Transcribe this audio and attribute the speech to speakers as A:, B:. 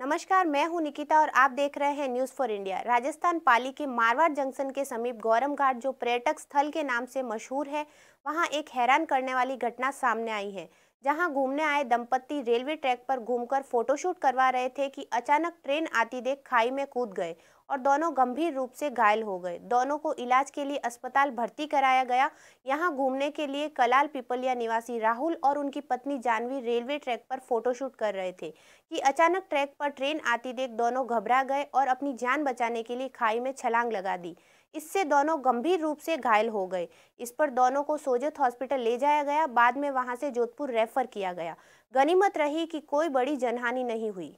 A: नमस्कार मैं हूं निकिता और आप देख रहे हैं news for India Rajasthan Pali के मारवाड़ जंक्शन के समीप गौरम घाट जो पर्यटक स्थल के नाम से मशहूर है वहां एक हैरान करने वाली घटना सामने आई है जहां घूमने आए दंपत्ति रेलवे ट्रैक पर घूमकर फोटोशूट करवा रहे थे कि अचानक ट्रेन आती देख खाई में कूद गए और दोनों गंभीर रूप से घायल हो गए दोनों को इलाज के लिए अस्पताल भर्ती कराया गया यहां घूमने के लिए कलाल पिपलिया निवासी राहुल और उनकी पत्नी जानवी रेलवे ट्रैक पर फोटोशूट कर रहे थे कि अचानक ट्रैक पर ट्रेन आती देख दोनों घबरा गए और अपनी जान बचाने के लिए खाई में छलांग लगा दी इससे दोनों गंभीर रूप से घायल हो गए इस पर दोनों को सोजत हॉस्पिटल ले जाया गया बाद में वहां से जोधपुर रेफर किया गया गनीमत रही कि कोई बड़ी जनहानि नहीं हुई